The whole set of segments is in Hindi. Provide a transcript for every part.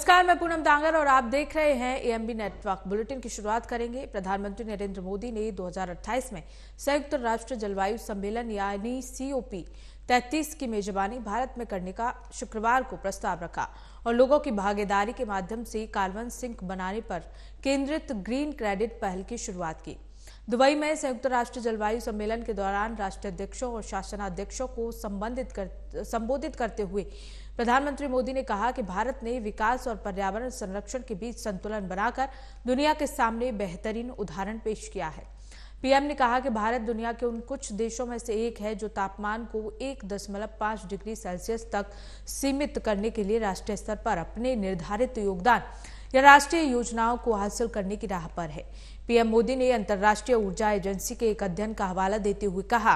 नमस्कार मैं पूनम दांगर और आप देख रहे हैं एएमबी नेटवर्क बुलेटिन की शुरुआत करेंगे प्रधानमंत्री नरेंद्र मोदी ने 2028 में संयुक्त राष्ट्र जलवायु सम्मेलन यानी सीओपी 33 की मेजबानी भारत में करने का शुक्रवार को प्रस्ताव रखा और लोगों की भागीदारी के माध्यम से कार्बन सिंक बनाने पर केंद्रित ग्रीन क्रेडिट पहल की शुरुआत की दुबई में संयुक्त राष्ट्र जलवायु सम्मेलन के दौरान राष्ट्रीय अध्यक्षों और शासनाध्यक्षों को संबंधित कर, संबोधित करते हुए प्रधानमंत्री मोदी ने कहा कि भारत ने विकास और पर्यावरण संरक्षण के बीच संतुलन बनाकर दुनिया के सामने बेहतरीन उदाहरण पेश किया है पीएम ने कहा कि भारत दुनिया के उन कुछ देशों में से एक है जो तापमान को एक दशमलव पांच डिग्री सेल्सियस तक सीमित करने के लिए राष्ट्रीय स्तर पर अपने निर्धारित योगदान या राष्ट्रीय योजनाओं को हासिल करने की राह पर है पीएम मोदी ने अंतर्राष्ट्रीय ऊर्जा एजेंसी के एक अध्ययन का हवाला देते हुए कहा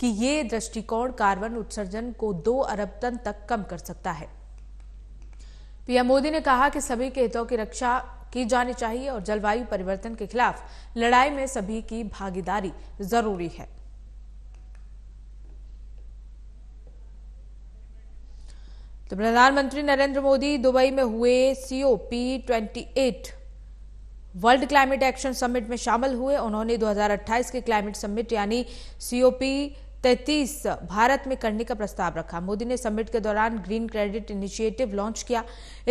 कि ये दृष्टिकोण कार्बन उत्सर्जन को दो अरब टन तक कम कर सकता है पीएम मोदी ने कहा कि सभी के हितों की रक्षा की जानी चाहिए और जलवायु परिवर्तन के खिलाफ लड़ाई में सभी की भागीदारी जरूरी है तो प्रधानमंत्री नरेंद्र मोदी दुबई में हुए COP eight world climate action summit में शामिल हुए उन्होंने 2028 के क्लाइमेट समिट यानी सीओपी 33 भारत में करने का प्रस्ताव रखा मोदी ने समिट के दौरान ग्रीन क्रेडिट इनिशिएटिव लॉन्च किया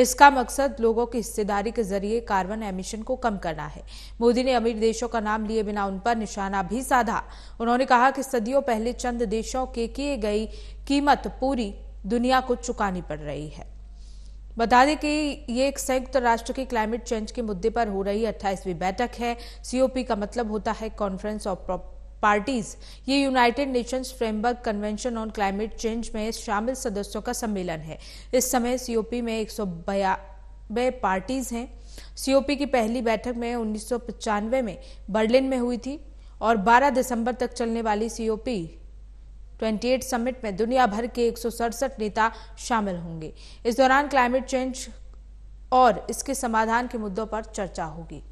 इसका मकसद लोगों की हिस्सेदारी के जरिए कार्बन एमिशन को कम करना है मोदी ने अमीर देशों का नाम लिए बिना उन पर निशाना भी साधा उन्होंने कहा कि सदियों पहले चंद देशों के किए गई कीमत पूरी दुनिया को चुकानी पड़ रही है बता दें कि ये एक संयुक्त राष्ट्र की क्लाइमेट चेंज के मुद्दे पर हो रही अट्ठाईसवीं बैठक है सीओपी का मतलब होता है कॉन्फ्रेंस ऑफ पार्टीज ये United Nations framework convention on climate change में शामिल सदस्यों का सम्मेलन है इस समय सीओपी में एक पार्टीज हैं सीओपी की पहली बैठक में उन्नीस में बर्लिन में हुई थी और 12 दिसंबर तक चलने वाली सीओपी 28 समिट में दुनिया भर के एक नेता शामिल होंगे इस दौरान क्लाइमेट चेंज और इसके समाधान के मुद्दों पर चर्चा होगी